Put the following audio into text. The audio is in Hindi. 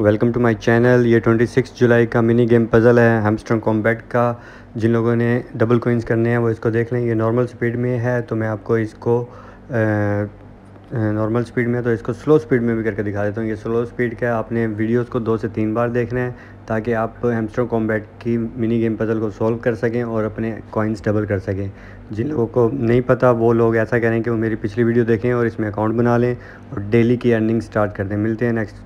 वेलकम टू माय चैनल ये 26 जुलाई का मिनी गेम पज़ल है हेमस्ट्रॉन्ग कॉम्बैट का जिन लोगों ने डबल कोइंस करने हैं वो इसको देख लें ये नॉर्मल स्पीड में है तो मैं आपको इसको नॉर्मल स्पीड में तो इसको स्लो स्पीड में भी करके दिखा देता हूँ ये स्लो स्पीड का आपने वीडियोज़ को दो से तीन बार देखना है ताकि आप हेमस्ट्रॉन्ग कॉम्बैट की मिनी गेम पज़ल को सॉल्व कर सकें और अपने कॉइन्स डबल कर सकें जिन लोगों को नहीं पता वो लोग ऐसा करें कि वो मेरी पिछली वीडियो देखें और इसमें अकाउंट बना लें और डेली की अर्निंग स्टार्ट कर दें मिलते हैं नेक्स्ट